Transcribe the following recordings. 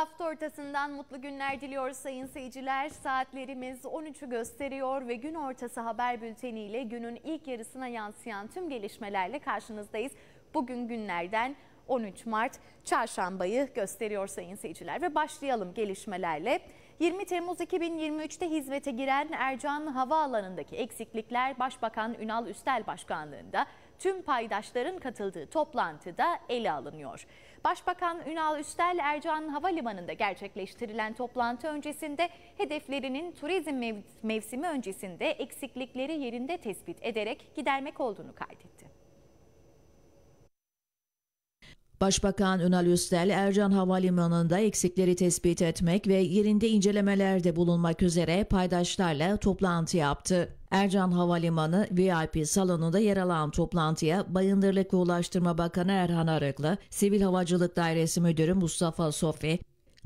Hafta ortasından mutlu günler diliyoruz sayın seyirciler. Saatlerimiz 13'ü gösteriyor ve gün ortası haber bülteni ile günün ilk yarısına yansıyan tüm gelişmelerle karşınızdayız. Bugün günlerden 13 Mart çarşambayı gösteriyor sayın seyirciler ve başlayalım gelişmelerle. 20 Temmuz 2023'te hizmete giren Ercan Havaalanı'ndaki eksiklikler Başbakan Ünal Üstel Başkanlığı'nda tüm paydaşların katıldığı toplantıda ele alınıyor. Başbakan Ünal Üstel Ercan Havalimanı'nda gerçekleştirilen toplantı öncesinde hedeflerinin turizm mev mevsimi öncesinde eksiklikleri yerinde tespit ederek gidermek olduğunu kaydetti. Başbakan Ünal Üstel, Ercan Havalimanı'nda eksikleri tespit etmek ve yerinde incelemelerde bulunmak üzere paydaşlarla toplantı yaptı. Ercan Havalimanı VIP salonunda yer alan toplantıya Bayındırlık Ulaştırma Bakanı Erhan Arıklı, Sivil Havacılık Dairesi Müdürü Mustafa Sofi,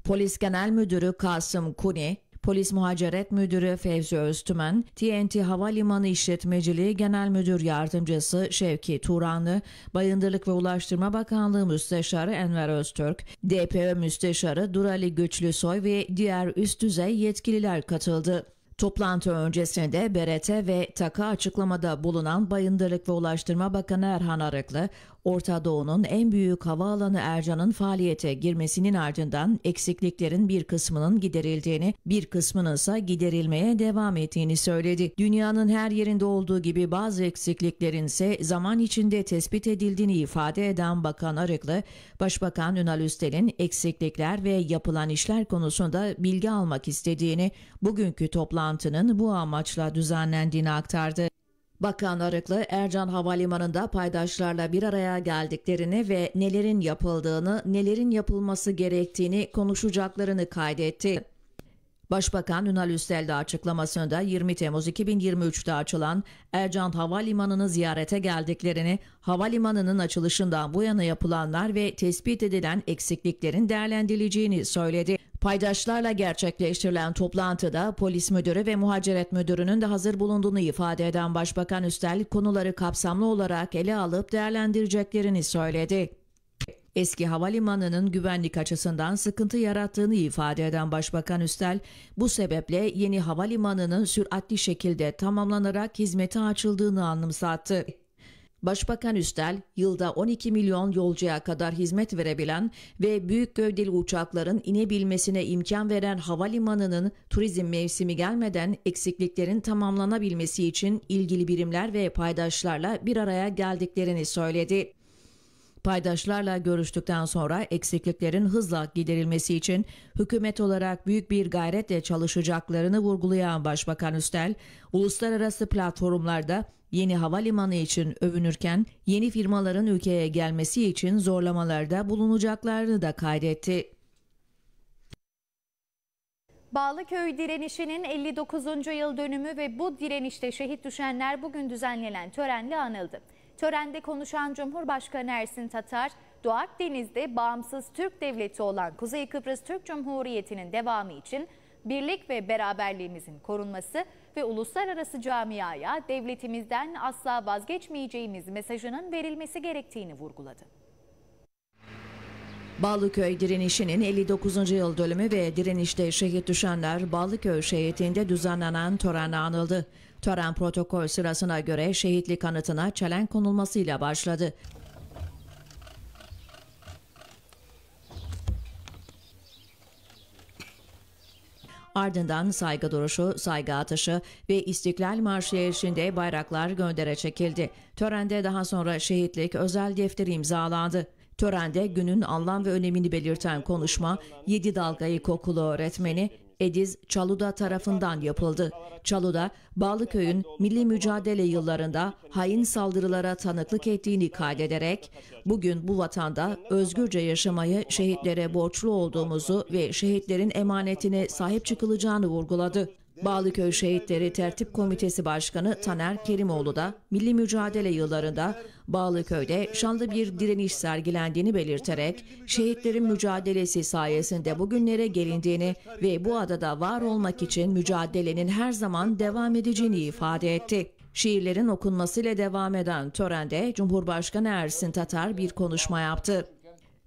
Polis Genel Müdürü Kasım Kuni, Polis Muhaceret Müdürü Fevzi Öztümen, TNT Havalimanı İşletmeciliği Genel Müdür Yardımcısı Şevki Turanlı, Bayındırlık ve Ulaştırma Bakanlığı Müsteşarı Enver Öztürk, DPÖ Müsteşarı Durali Güçlüsoy ve diğer üst düzey yetkililer katıldı. Toplantı öncesinde BRT ve TAK'a açıklamada bulunan Bayındırlık ve Ulaştırma Bakanı Erhan Arıklı, Orta Doğu'nun en büyük havaalanı Ercan'ın faaliyete girmesinin ardından eksikliklerin bir kısmının giderildiğini, bir kısmının ise giderilmeye devam ettiğini söyledi. Dünyanın her yerinde olduğu gibi bazı eksikliklerin ise zaman içinde tespit edildiğini ifade eden Bakan Arıklı, Başbakan Ünal Üstel'in eksiklikler ve yapılan işler konusunda bilgi almak istediğini, bugünkü toplantı toplantının bu amaçla düzenlendiğini aktardı. Bakan Arıklı, Ercan Havalimanı'nda paydaşlarla bir araya geldiklerini ve nelerin yapıldığını, nelerin yapılması gerektiğini konuşacaklarını kaydetti. Başbakan Ünal Üstel de açıklamasında 20 Temmuz 2023'te açılan Ercan Havalimanı'nı ziyarete geldiklerini, havalimanının açılışından bu yana yapılanlar ve tespit edilen eksikliklerin değerlendirileceğini söyledi. Paydaşlarla gerçekleştirilen toplantıda polis müdürü ve muhaciret müdürünün de hazır bulunduğunu ifade eden Başbakan Üstel konuları kapsamlı olarak ele alıp değerlendireceklerini söyledi. Eski havalimanının güvenlik açısından sıkıntı yarattığını ifade eden Başbakan Üstel, bu sebeple yeni havalimanının süratli şekilde tamamlanarak hizmete açıldığını anımsattı. Başbakan Üstel, yılda 12 milyon yolcuya kadar hizmet verebilen ve büyük gövdeli uçakların inebilmesine imkan veren havalimanının turizm mevsimi gelmeden eksikliklerin tamamlanabilmesi için ilgili birimler ve paydaşlarla bir araya geldiklerini söyledi. Paydaşlarla görüştükten sonra eksikliklerin hızla giderilmesi için hükümet olarak büyük bir gayretle çalışacaklarını vurgulayan Başbakan Üstel, uluslararası platformlarda yeni havalimanı için övünürken yeni firmaların ülkeye gelmesi için zorlamalarda bulunacaklarını da kaydetti. Bağlıköy direnişinin 59. yıl dönümü ve bu direnişte şehit düşenler bugün düzenlenen törenle anıldı. Törende konuşan Cumhurbaşkanı Ersin Tatar, Doğu Akdeniz'de bağımsız Türk devleti olan Kuzey Kıbrıs Türk Cumhuriyeti'nin devamı için birlik ve beraberliğimizin korunması ve uluslararası camiaya devletimizden asla vazgeçmeyeceğimiz mesajının verilmesi gerektiğini vurguladı. Bağlıköy direnişinin 59. yıl dönümü ve direnişte şehit düşenler Bağlıköy şehitinde düzenlenen törene anıldı. Tören protokol sırasına göre şehitlik anıtına çelen konulmasıyla başladı. Ardından saygı duruşu, saygı atışı ve İstiklal Marşı eşliğinde bayraklar göndere çekildi. Törende daha sonra şehitlik özel defteri imzalandı. Törende günün anlam ve önemini belirten konuşma yedi dalgayı kokulu öğretmeni Ediz Çaluda tarafından yapıldı. Çaluda, Bağlıköy'ün milli mücadele yıllarında hain saldırılara tanıklık ettiğini kaydederek, bugün bu vatanda özgürce yaşamayı şehitlere borçlu olduğumuzu ve şehitlerin emanetine sahip çıkılacağını vurguladı. Bağlıköy Şehitleri Tertip Komitesi Başkanı Taner Kerimoğlu da milli mücadele yıllarında Bağlıköy'de şanlı bir direniş sergilendiğini belirterek şehitlerin mücadelesi sayesinde bugünlere gelindiğini ve bu adada var olmak için mücadelenin her zaman devam edeceğini ifade etti. Şiirlerin okunmasıyla devam eden törende Cumhurbaşkanı Ersin Tatar bir konuşma yaptı.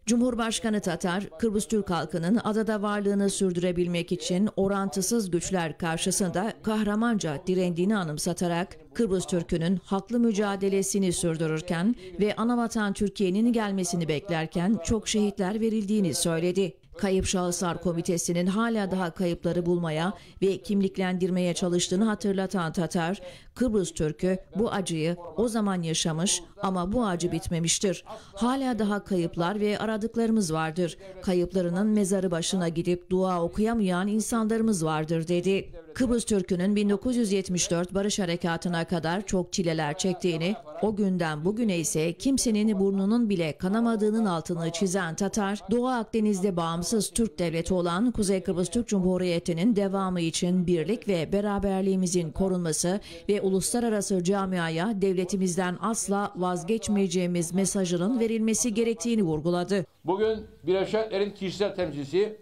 Cumhurbaşkanı Tatar, Kıbrıs Türk halkının adada varlığını sürdürebilmek için orantısız güçler karşısında kahramanca direndiğini anımsatarak Kıbrıs Türk'ünün haklı mücadelesini sürdürürken ve anavatan Türkiye'nin gelmesini beklerken çok şehitler verildiğini söyledi. Kayıp Şahıslar Komitesi'nin hala daha kayıpları bulmaya ve kimliklendirmeye çalıştığını hatırlatan Tatar, Kıbrıs Türk'ü bu acıyı o zaman yaşamış ama bu acı bitmemiştir. Hala daha kayıplar ve aradıklarımız vardır. Kayıplarının mezarı başına gidip dua okuyamayan insanlarımız vardır dedi. Kıbrıs Türk'ünün 1974 Barış Harekatı'na kadar çok çileler çektiğini, o günden bugüne ise kimsenin burnunun bile kanamadığının altını çizen Tatar, Doğu Akdeniz'de bağımsız Türk devleti olan Kuzey Kıbrıs Türk Cumhuriyeti'nin devamı için birlik ve beraberliğimizin korunması ve uluslararası camiaya devletimizden asla vazgeçmeyeceğimiz mesajının verilmesi gerektiğini vurguladı. Bugün Birleşik Milletler'in kişisel temsilcisi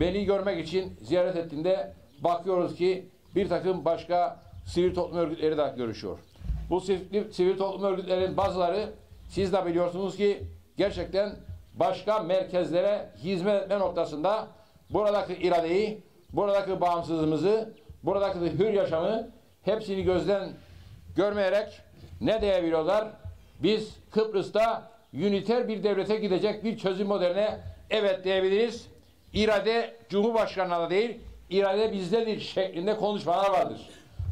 beni görmek için ziyaret ettiğinde bakıyoruz ki bir takım başka sivil toplum örgütleri de görüşüyor. Bu sivil, toplum örgütlerinin bazıları siz de biliyorsunuz ki gerçekten başka merkezlere hizmet etme noktasında buradaki iradeyi, buradaki bağımsızlığımızı, buradaki hür yaşamı hepsini gözden görmeyerek ne diyebiliyorlar? Biz Kıbrıs'ta üniter bir devlete gidecek bir çözüm modeline evet diyebiliriz. İrade Cumhurbaşkanı'na da değil, irade bizdedir şeklinde konuşmalar vardır.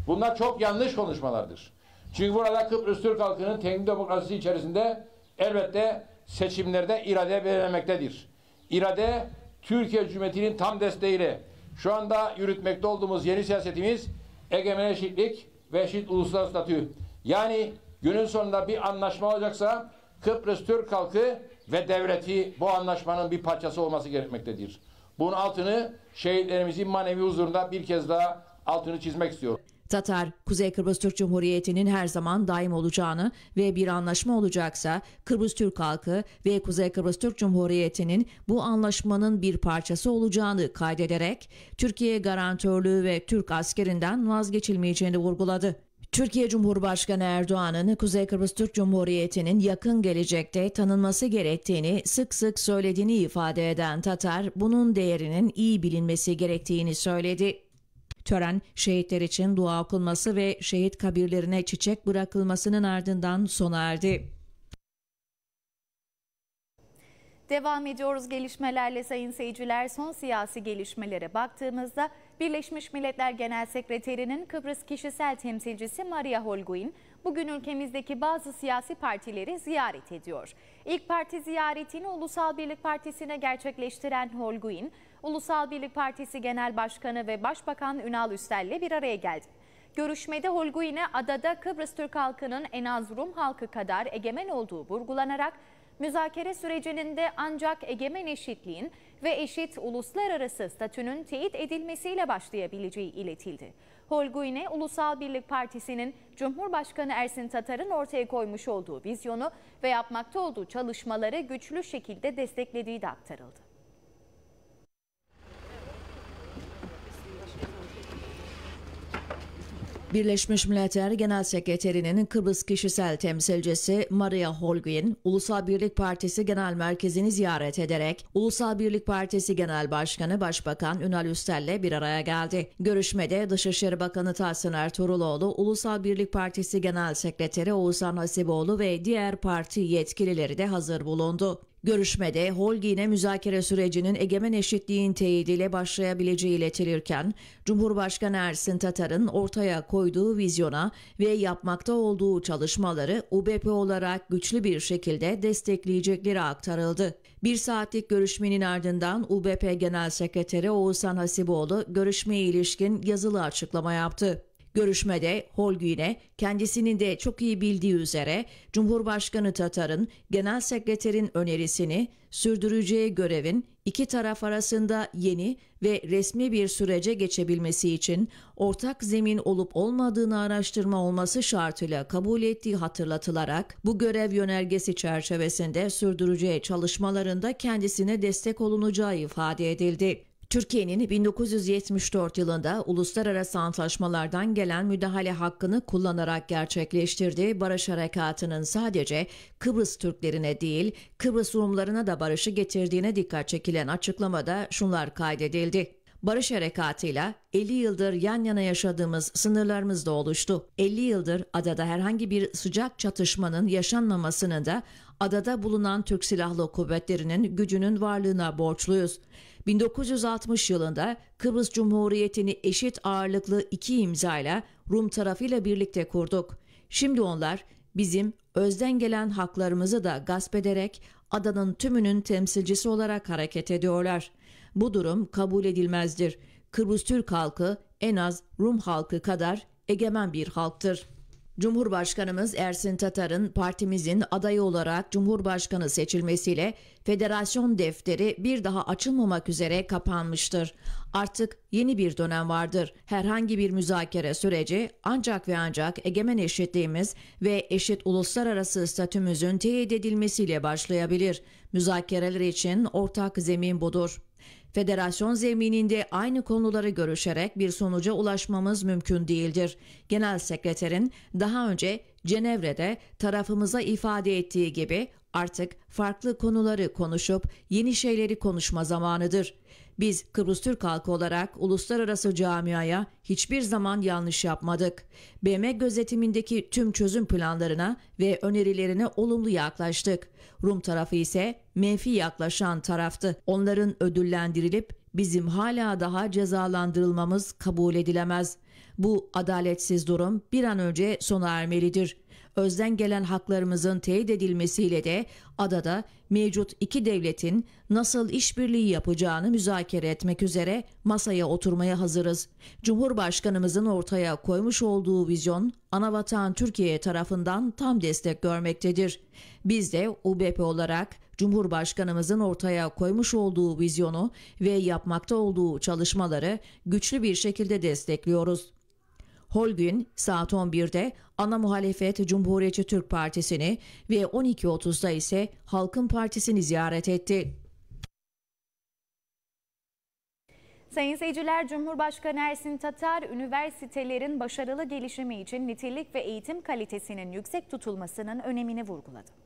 Bunlar çok yanlış konuşmalardır. Çünkü burada Kıbrıs Türk halkının kendi demokrasisi içerisinde elbette seçimlerde irade belirlemektedir. İrade Türkiye Cumhuriyeti'nin tam desteğiyle şu anda yürütmekte olduğumuz yeni siyasetimiz egemen eşitlik ve eşit uluslararası statü. Yani günün sonunda bir anlaşma olacaksa Kıbrıs Türk halkı ve devleti bu anlaşmanın bir parçası olması gerekmektedir. Bunun altını şehitlerimizin manevi huzurunda bir kez daha altını çizmek istiyorum. Tatar, Kuzey Kıbrıs Türk Cumhuriyeti'nin her zaman daim olacağını ve bir anlaşma olacaksa Kıbrıs Türk halkı ve Kuzey Kıbrıs Türk Cumhuriyeti'nin bu anlaşmanın bir parçası olacağını kaydederek Türkiye garantörlüğü ve Türk askerinden vazgeçilmeyeceğini vurguladı. Türkiye Cumhurbaşkanı Erdoğan'ın Kuzey Kıbrıs Türk Cumhuriyeti'nin yakın gelecekte tanınması gerektiğini sık sık söylediğini ifade eden Tatar, bunun değerinin iyi bilinmesi gerektiğini söyledi. Tören, şehitler için dua okunması ve şehit kabirlerine çiçek bırakılmasının ardından sona erdi. Devam ediyoruz gelişmelerle sayın seyirciler. Son siyasi gelişmelere baktığımızda Birleşmiş Milletler Genel Sekreterinin Kıbrıs kişisel temsilcisi Maria Holguin bugün ülkemizdeki bazı siyasi partileri ziyaret ediyor. İlk parti ziyaretini Ulusal Birlik Partisi'ne gerçekleştiren Holguin, Ulusal Birlik Partisi Genel Başkanı ve Başbakan Ünal Üstel ile bir araya geldi. Görüşmede Holguin'e adada Kıbrıs Türk halkının en az Rum halkı kadar egemen olduğu vurgulanarak müzakere sürecinin de ancak egemen eşitliğin ve eşit uluslararası statünün teyit edilmesiyle başlayabileceği iletildi. Holguine, Ulusal Birlik Partisi'nin Cumhurbaşkanı Ersin Tatar'ın ortaya koymuş olduğu vizyonu ve yapmakta olduğu çalışmaları güçlü şekilde desteklediği de aktarıldı. Birleşmiş Milletler Genel Sekreterinin Kıbrıs kişisel temsilcisi Maria Holguin, Ulusal Birlik Partisi Genel Merkezi'ni ziyaret ederek Ulusal Birlik Partisi Genel Başkanı Başbakan Ünal Üstel'le bir araya geldi. Görüşmede Dışişleri Bakanı Tahsin Ertuğruloğlu, Ulusal Birlik Partisi Genel Sekreteri Oğuzhan Hasiboğlu ve diğer parti yetkilileri de hazır bulundu. Görüşmede Holgi'ne müzakere sürecinin egemen eşitliğin teyidiyle başlayabileceği iletilirken, Cumhurbaşkanı Ersin Tatar'ın ortaya koyduğu vizyona ve yapmakta olduğu çalışmaları UBP olarak güçlü bir şekilde destekleyecekleri aktarıldı. Bir saatlik görüşmenin ardından UBP Genel Sekreteri Oğuzhan Hasiboğlu görüşmeye ilişkin yazılı açıklama yaptı. Görüşmede Holgüne kendisinin de çok iyi bildiği üzere Cumhurbaşkanı Tatar'ın genel sekreterin önerisini sürdüreceği görevin iki taraf arasında yeni ve resmi bir sürece geçebilmesi için ortak zemin olup olmadığını araştırma olması şartıyla kabul ettiği hatırlatılarak bu görev yönergesi çerçevesinde sürdüreceği çalışmalarında kendisine destek olunacağı ifade edildi. Türkiye'nin 1974 yılında uluslararası antlaşmalardan gelen müdahale hakkını kullanarak gerçekleştirdiği barış harekatının sadece Kıbrıs Türklerine değil Kıbrıs Rumlarına da barışı getirdiğine dikkat çekilen açıklamada şunlar kaydedildi. Barış harekatıyla 50 yıldır yan yana yaşadığımız sınırlarımız da oluştu. 50 yıldır adada herhangi bir sıcak çatışmanın yaşanmamasını da adada bulunan Türk Silahlı Kuvvetleri'nin gücünün varlığına borçluyuz. 1960 yılında Kıbrıs Cumhuriyeti'ni eşit ağırlıklı iki imzayla Rum tarafıyla birlikte kurduk. Şimdi onlar bizim özden gelen haklarımızı da gasp ederek adanın tümünün temsilcisi olarak hareket ediyorlar. Bu durum kabul edilmezdir. Kıbrıs Türk halkı en az Rum halkı kadar egemen bir halktır.'' Cumhurbaşkanımız Ersin Tatar'ın partimizin adayı olarak Cumhurbaşkanı seçilmesiyle federasyon defteri bir daha açılmamak üzere kapanmıştır. Artık yeni bir dönem vardır. Herhangi bir müzakere süreci ancak ve ancak egemen eşitliğimiz ve eşit uluslararası statümüzün teyit edilmesiyle başlayabilir. Müzakereler için ortak zemin budur. Federasyon zemininde aynı konuları görüşerek bir sonuca ulaşmamız mümkün değildir. Genel Sekreterin daha önce Cenevre'de tarafımıza ifade ettiği gibi artık farklı konuları konuşup yeni şeyleri konuşma zamanıdır.'' Biz Kıbrıs Türk halkı olarak uluslararası camiaya hiçbir zaman yanlış yapmadık. BM gözetimindeki tüm çözüm planlarına ve önerilerine olumlu yaklaştık. Rum tarafı ise menfi yaklaşan taraftı. Onların ödüllendirilip bizim hala daha cezalandırılmamız kabul edilemez. Bu adaletsiz durum bir an önce sona ermelidir.'' özden gelen haklarımızın teyit edilmesiyle de adada mevcut iki devletin nasıl işbirliği yapacağını müzakere etmek üzere masaya oturmaya hazırız. Cumhurbaşkanımızın ortaya koymuş olduğu vizyon anavatan Türkiye tarafından tam destek görmektedir. Biz de UBP olarak Cumhurbaşkanımızın ortaya koymuş olduğu vizyonu ve yapmakta olduğu çalışmaları güçlü bir şekilde destekliyoruz. Holgün saat 11'de ana muhalefet Cumhuriyetçi Türk Partisi'ni ve 12.30'da ise Halkın Partisi'ni ziyaret etti. Sayın seyirciler, Cumhurbaşkanı Ersin Tatar, üniversitelerin başarılı gelişimi için nitelik ve eğitim kalitesinin yüksek tutulmasının önemini vurguladı.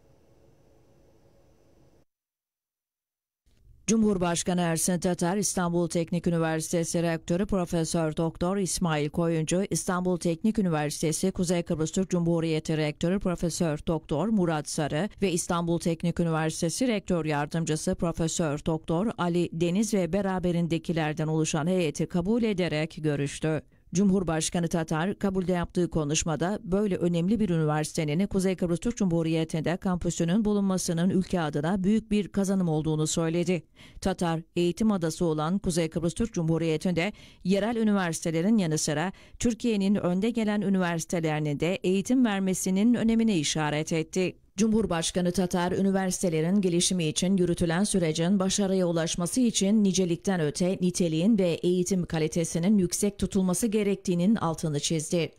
Cumhurbaşkanı Ersin Tatar, İstanbul Teknik Üniversitesi Rektörü Profesör Doktor İsmail Koyuncu, İstanbul Teknik Üniversitesi Kuzey Kıbrıs Türk Cumhuriyeti Rektörü Profesör Doktor Murat Sarı ve İstanbul Teknik Üniversitesi Rektör Yardımcısı Profesör Doktor Ali Deniz ve beraberindekilerden oluşan heyeti kabul ederek görüştü. Cumhurbaşkanı Tatar kabulde yaptığı konuşmada böyle önemli bir üniversitenin Kuzey Kıbrıs Türk Cumhuriyeti'nde kampüsünün bulunmasının ülke adına büyük bir kazanım olduğunu söyledi. Tatar, eğitim adası olan Kuzey Kıbrıs Türk Cumhuriyeti'nde yerel üniversitelerin yanı sıra Türkiye'nin önde gelen üniversitelerine de eğitim vermesinin önemine işaret etti. Cumhurbaşkanı Tatar, üniversitelerin gelişimi için yürütülen sürecin başarıya ulaşması için nicelikten öte niteliğin ve eğitim kalitesinin yüksek tutulması gerektiğinin altını çizdi.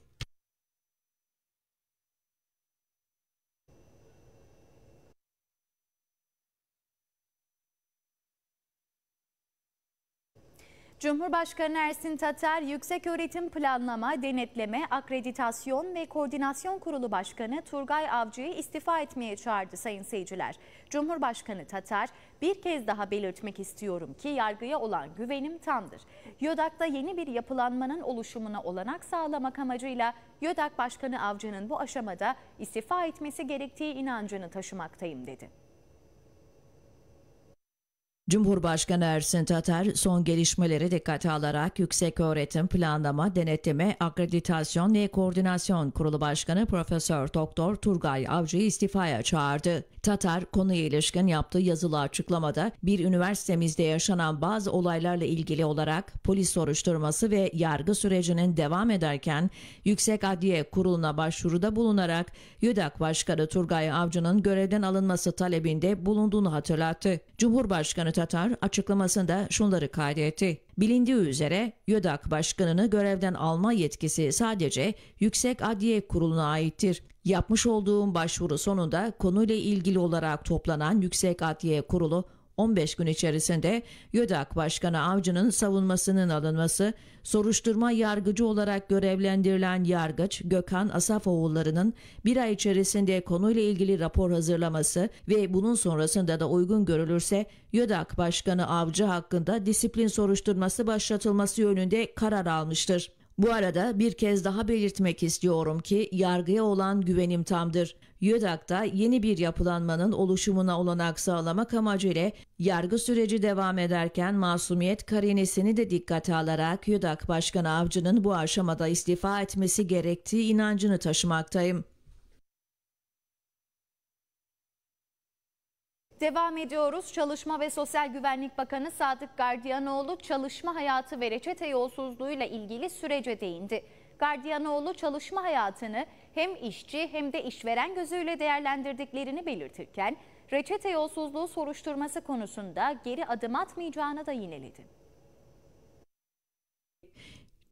Cumhurbaşkanı Ersin Tatar, Yüksek Yükseköğretim Planlama, Denetleme, Akreditasyon ve Koordinasyon Kurulu Başkanı Turgay Avcı'yı istifa etmeye çağırdı sayın seyirciler. Cumhurbaşkanı Tatar, bir kez daha belirtmek istiyorum ki yargıya olan güvenim tamdır. YÖDAK'ta yeni bir yapılanmanın oluşumuna olanak sağlamak amacıyla YÖDAK Başkanı Avcı'nın bu aşamada istifa etmesi gerektiği inancını taşımaktayım dedi. Cumhurbaşkanı Ersin Tatar son gelişmeleri dikkate alarak Yüksek Öğretim Planlama, Denetleme, Akreditasyon ve Koordinasyon Kurulu Başkanı Profesör Doktor Turgay Avcı'yı istifaya çağırdı. Tatar konuya ilişkin yaptığı yazılı açıklamada bir üniversitemizde yaşanan bazı olaylarla ilgili olarak polis soruşturması ve yargı sürecinin devam ederken Yüksek Adliye Kurulu'na başvuruda bulunarak YÖDAK Başkanı Turgay Avcı'nın görevden alınması talebinde bulunduğunu hatırlattı. Cumhurbaşkanı Tatar açıklamasında şunları kaydetti. Bilindiği üzere YÖDAK başkanını görevden alma yetkisi sadece Yüksek Adliye Kurulu'na aittir. Yapmış olduğum başvuru sonunda konuyla ilgili olarak toplanan Yüksek Adliye Kurulu 15 gün içerisinde YÖDAK Başkanı Avcı'nın savunmasının alınması, soruşturma yargıcı olarak görevlendirilen yargıç Gökhan Asafoğulları'nın bir ay içerisinde konuyla ilgili rapor hazırlaması ve bunun sonrasında da uygun görülürse YÖDAK Başkanı Avcı hakkında disiplin soruşturması başlatılması yönünde karar almıştır. Bu arada bir kez daha belirtmek istiyorum ki yargıya olan güvenim tamdır. YÖDAK'ta yeni bir yapılanmanın oluşumuna olanak sağlamak amacıyla yargı süreci devam ederken masumiyet karinesini de dikkate alarak YÖDAK Başkanı Avcı'nın bu aşamada istifa etmesi gerektiği inancını taşımaktayım. Devam ediyoruz. Çalışma ve Sosyal Güvenlik Bakanı Sadık Gardiyanoğlu çalışma hayatı ve reçete yolsuzluğuyla ilgili sürece değindi. Gardiyanoğlu çalışma hayatını hem işçi hem de işveren gözüyle değerlendirdiklerini belirtirken reçete yolsuzluğu soruşturması konusunda geri adım atmayacağını da yineledi.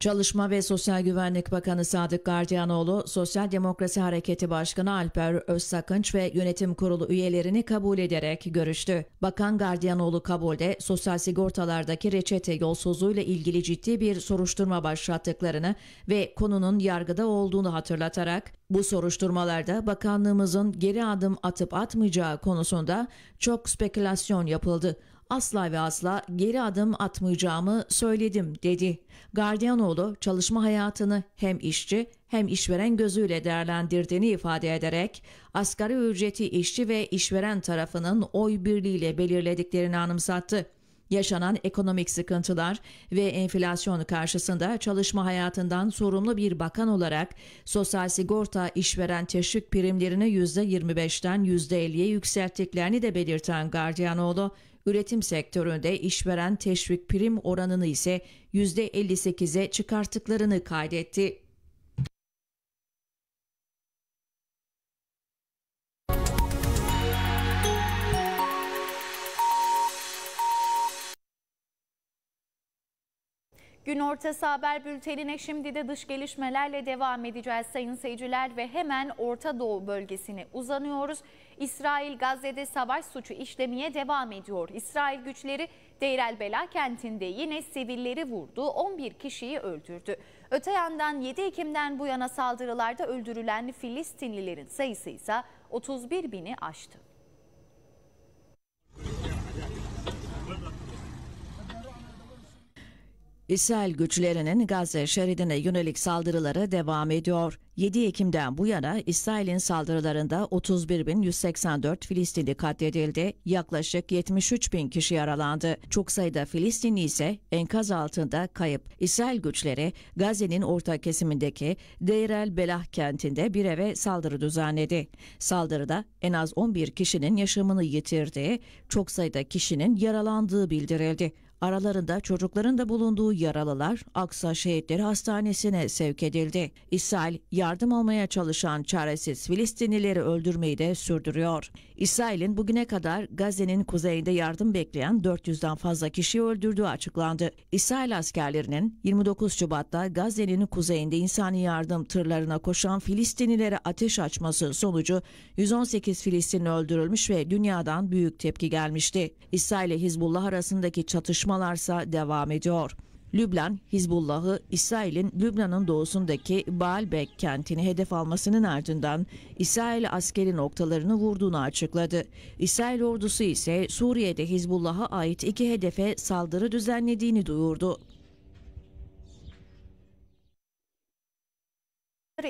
Çalışma ve Sosyal Güvenlik Bakanı Sadık Gardiyanoğlu, Sosyal Demokrasi Hareketi Başkanı Alper Özsakınç ve yönetim kurulu üyelerini kabul ederek görüştü. Bakan Gardiyanoğlu kabulde sosyal sigortalardaki reçete yolsuzluğuyla ilgili ciddi bir soruşturma başlattıklarını ve konunun yargıda olduğunu hatırlatarak bu soruşturmalarda bakanlığımızın geri adım atıp atmayacağı konusunda çok spekülasyon yapıldı asla ve asla geri adım atmayacağımı söyledim dedi. Gardiyanoğlu çalışma hayatını hem işçi hem işveren gözüyle değerlendirdiğini ifade ederek asgari ücreti işçi ve işveren tarafının oy birliğiyle belirlediklerini anımsattı. Yaşanan ekonomik sıkıntılar ve enflasyon karşısında çalışma hayatından sorumlu bir bakan olarak sosyal sigorta işveren teşvik primlerini %25'ten %50'ye yükselttiklerini de belirten Gardiyanoğlu, üretim sektöründe işveren teşvik prim oranını ise %58'e çıkarttıklarını kaydetti. Gün ortası haber bültenine şimdi de dış gelişmelerle devam edeceğiz sayın seyirciler ve hemen Orta Doğu bölgesine uzanıyoruz. İsrail Gazze'de savaş suçu işlemeye devam ediyor. İsrail güçleri Deir el Bela kentinde yine sivilleri vurdu, 11 kişiyi öldürdü. Öte yandan 7 Ekim'den bu yana saldırılarda öldürülen Filistinlilerin sayısı ise 31 bini aştı. İsrail güçlerinin Gazze şeridine yönelik saldırıları devam ediyor. 7 Ekim'den bu yana İsrail'in saldırılarında 31.184 Filistinli katledildi, yaklaşık 73.000 kişi yaralandı. Çok sayıda Filistinli ise enkaz altında kayıp. İsrail güçleri Gazze'nin orta kesimindeki Deir el Belah kentinde bir eve saldırı düzenledi. Saldırıda en az 11 kişinin yaşamını yitirdiği, çok sayıda kişinin yaralandığı bildirildi. Aralarında çocukların da bulunduğu yaralılar Aksa Şehitleri Hastanesi'ne sevk edildi. İsrail yardım almaya çalışan çaresiz Filistinlileri öldürmeyi de sürdürüyor. İsrail'in bugüne kadar Gazze'nin kuzeyinde yardım bekleyen 400'den fazla kişiyi öldürdüğü açıklandı. İsrail askerlerinin 29 Şubat'ta Gazze'nin kuzeyinde insani yardım tırlarına koşan Filistinlilere ateş açması sonucu 118 Filistinli öldürülmüş ve dünyadan büyük tepki gelmişti. İsrail ile Hizbullah arasındaki çatışma çatışmalarsa devam ediyor. Lübnan, Hizbullah'ı İsrail'in Lübnan'ın doğusundaki Baalbek kentini hedef almasının ardından İsrail askeri noktalarını vurduğunu açıkladı. İsrail ordusu ise Suriye'de Hizbullah'a ait iki hedefe saldırı düzenlediğini duyurdu.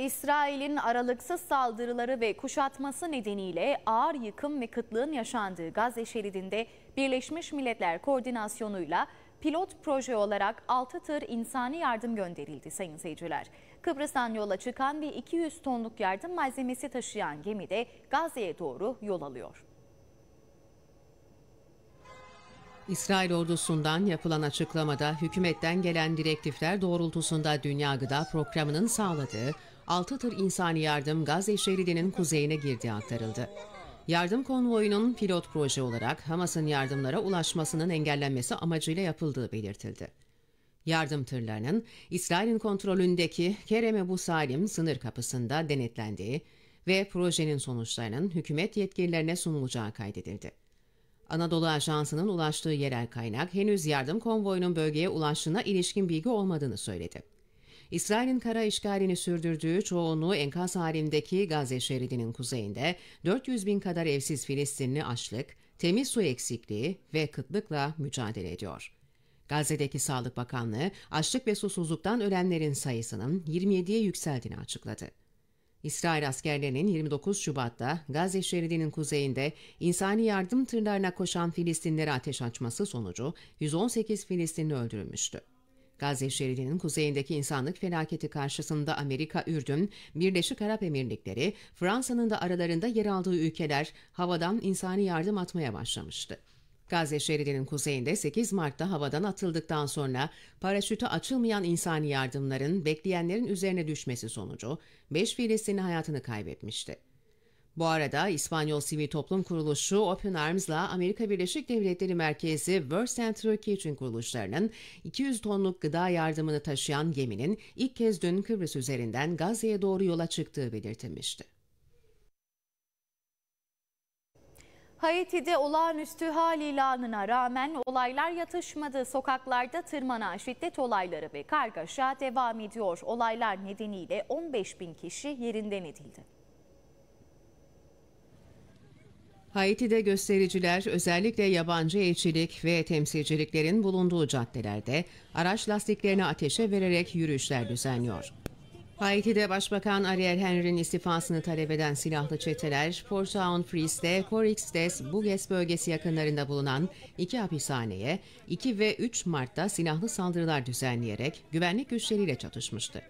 İsrail'in aralıksız saldırıları ve kuşatması nedeniyle ağır yıkım ve kıtlığın yaşandığı Gazze şeridinde Birleşmiş Milletler koordinasyonuyla pilot proje olarak 6 tır insani yardım gönderildi sayın seyirciler. Kıbrıs'tan yola çıkan bir 200 tonluk yardım malzemesi taşıyan gemi de Gazze'ye doğru yol alıyor. İsrail ordusundan yapılan açıklamada hükümetten gelen direktifler doğrultusunda Dünya Gıda Programı'nın sağladığı 6 tır insani yardım Gazze şeridinin kuzeyine girdiği aktarıldı. Yardım konvoyunun pilot proje olarak Hamas'ın yardımlara ulaşmasının engellenmesi amacıyla yapıldığı belirtildi. Yardım tırlarının İsrail'in kontrolündeki Kerem Ebu Salim sınır kapısında denetlendiği ve projenin sonuçlarının hükümet yetkililerine sunulacağı kaydedildi. Anadolu Ajansı'nın ulaştığı yerel kaynak henüz yardım konvoyunun bölgeye ulaştığına ilişkin bilgi olmadığını söyledi. İsrail'in kara işgalini sürdürdüğü çoğunluğu enkaz halindeki Gazze şeridinin kuzeyinde 400 bin kadar evsiz Filistinli açlık, temiz su eksikliği ve kıtlıkla mücadele ediyor. Gazze'deki Sağlık Bakanlığı açlık ve susuzluktan ölenlerin sayısının 27'ye yükseldiğini açıkladı. İsrail askerlerinin 29 Şubat'ta Gazze şeridinin kuzeyinde insani yardım tırlarına koşan Filistinlere ateş açması sonucu 118 Filistinli öldürülmüştü. Gazze şeridinin kuzeyindeki insanlık felaketi karşısında Amerika, Ürdün, Birleşik Arap Emirlikleri, Fransa'nın da aralarında yer aldığı ülkeler havadan insani yardım atmaya başlamıştı. Gazze şeridinin kuzeyinde 8 Mart'ta havadan atıldıktan sonra paraşütü açılmayan insani yardımların bekleyenlerin üzerine düşmesi sonucu 5 Filistinli hayatını kaybetmişti. Bu arada İspanyol Sivil Toplum Kuruluşu Open Arms'la Amerika Birleşik Devletleri merkezi World and Kitchen kuruluşlarının 200 tonluk gıda yardımını taşıyan geminin ilk kez dün Kıbrıs üzerinden Gazze'ye doğru yola çıktığı belirtilmişti. Haiti'de olağanüstü hal ilanına rağmen olaylar yatışmadı. Sokaklarda tırmanan şiddet olayları ve kargaşa devam ediyor. Olaylar nedeniyle 15 bin kişi yerinden edildi. Haiti'de göstericiler özellikle yabancı elçilik ve temsilciliklerin bulunduğu caddelerde araç lastiklerini ateşe vererek yürüyüşler düzenliyor. Haiti'de Başbakan Ariel Henry'nin istifasını talep eden silahlı çeteler, Port-au Prince'de Corix des Buges bölgesi yakınlarında bulunan iki hapishaneye 2 ve 3 Mart'ta silahlı saldırılar düzenleyerek güvenlik güçleriyle çatışmıştı.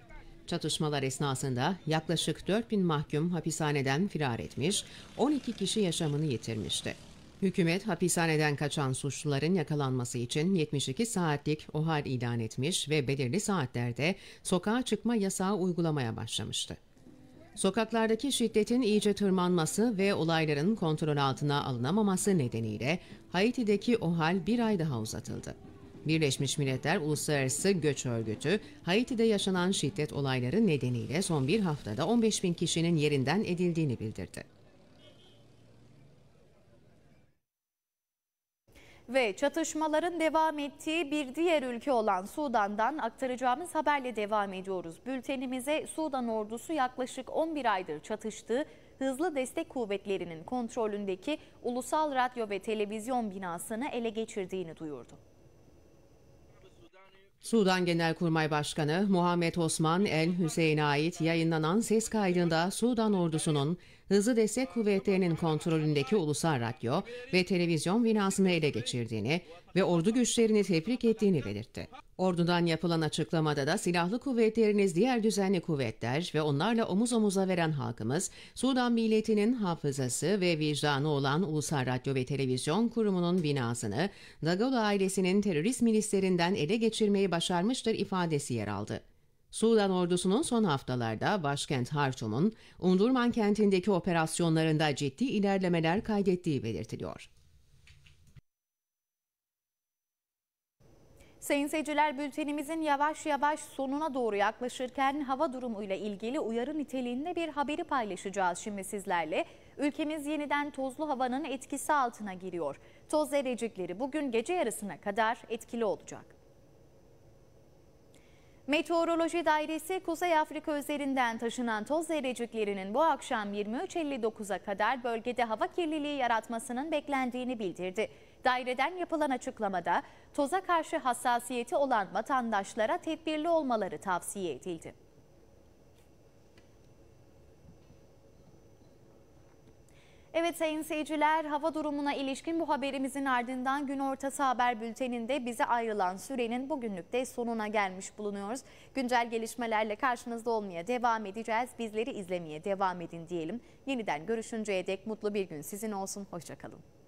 Çatışmalar esnasında yaklaşık 4000 mahkum hapishaneden firar etmiş, 12 kişi yaşamını yitirmişti. Hükümet hapishaneden kaçan suçluların yakalanması için 72 saatlik ohal ilan etmiş ve belirli saatlerde sokağa çıkma yasağı uygulamaya başlamıştı. Sokaklardaki şiddetin iyice tırmanması ve olayların kontrol altına alınamaması nedeniyle Haiti'deki OHAL bir ay daha uzatıldı. Birleşmiş Milletler Uluslararası Göç Örgütü, Haiti'de yaşanan şiddet olayları nedeniyle son bir haftada 15 bin kişinin yerinden edildiğini bildirdi. Ve çatışmaların devam ettiği bir diğer ülke olan Sudan'dan aktaracağımız haberle devam ediyoruz. Bültenimize Sudan ordusu yaklaşık 11 aydır çatıştığı hızlı destek kuvvetlerinin kontrolündeki Ulusal Radyo ve Televizyon binasını ele geçirdiğini duyurdu. Sudan Genelkurmay Başkanı Muhammed Osman El Hüseyin'e ait yayınlanan ses kaydında Sudan ordusunun Hızlı Destek Kuvvetleri'nin kontrolündeki Ulusal Radyo ve Televizyon binasını ele geçirdiğini ve ordu güçlerini tebrik ettiğini belirtti. Ordudan yapılan açıklamada da silahlı kuvvetleriniz diğer düzenli kuvvetler ve onlarla omuz omuza veren halkımız, Sudan milletinin hafızası ve vicdanı olan Ulusal Radyo ve Televizyon Kurumu'nun binasını Dagalo ailesinin terörist milislerinden ele geçirmeyi başarmıştır ifadesi yer aldı. Sudan ordusunun son haftalarda başkent Hartum'un Undurman kentindeki operasyonlarında ciddi ilerlemeler kaydettiği belirtiliyor. Sayın seyirciler bültenimizin yavaş yavaş sonuna doğru yaklaşırken hava durumuyla ilgili uyarı niteliğinde bir haberi paylaşacağız şimdi sizlerle. Ülkemiz yeniden tozlu havanın etkisi altına giriyor. Toz derecikleri bugün gece yarısına kadar etkili olacak. Meteoroloji Dairesi Kuzey Afrika üzerinden taşınan toz zerreciklerinin bu akşam 23.59'a kadar bölgede hava kirliliği yaratmasının beklendiğini bildirdi. Daireden yapılan açıklamada toza karşı hassasiyeti olan vatandaşlara tedbirli olmaları tavsiye edildi. Evet sayın seyirciler hava durumuna ilişkin bu haberimizin ardından gün ortası haber bülteninde bize ayrılan sürenin bugünlükte sonuna gelmiş bulunuyoruz. Güncel gelişmelerle karşınızda olmaya devam edeceğiz. Bizleri izlemeye devam edin diyelim. Yeniden görüşünceye dek mutlu bir gün sizin olsun. Hoşçakalın.